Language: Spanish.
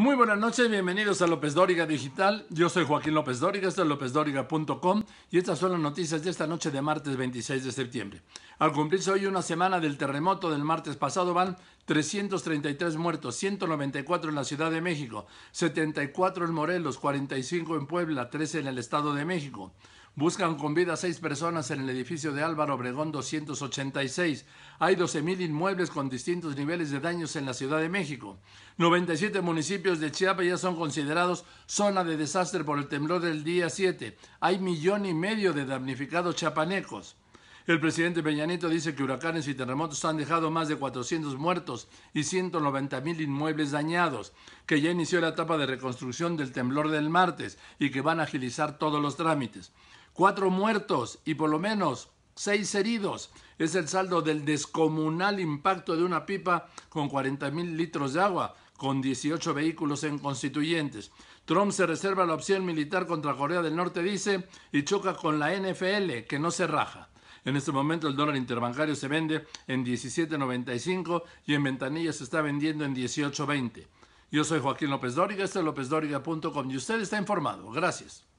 Muy buenas noches, bienvenidos a López Dóriga Digital. Yo soy Joaquín López Dóriga, esto es lópezdóriga.com y estas son las noticias de esta noche de martes 26 de septiembre. Al cumplirse hoy una semana del terremoto del martes pasado van 333 muertos, 194 en la Ciudad de México, 74 en Morelos, 45 en Puebla, 13 en el Estado de México. Buscan con vida seis personas en el edificio de Álvaro Obregón 286. Hay 12.000 inmuebles con distintos niveles de daños en la Ciudad de México. 97 municipios de Chiapas ya son considerados zona de desastre por el temblor del día 7. Hay millón y medio de damnificados chapanecos. El presidente Peñanito dice que huracanes y terremotos han dejado más de 400 muertos y 190.000 inmuebles dañados, que ya inició la etapa de reconstrucción del temblor del martes y que van a agilizar todos los trámites cuatro muertos y por lo menos seis heridos. Es el saldo del descomunal impacto de una pipa con 40.000 litros de agua, con 18 vehículos en constituyentes. Trump se reserva la opción militar contra Corea del Norte, dice, y choca con la NFL, que no se raja. En este momento el dólar interbancario se vende en 17.95 y en ventanilla se está vendiendo en 18.20. Yo soy Joaquín López Dóriga, este es lópezdóriga.com y usted está informado. Gracias.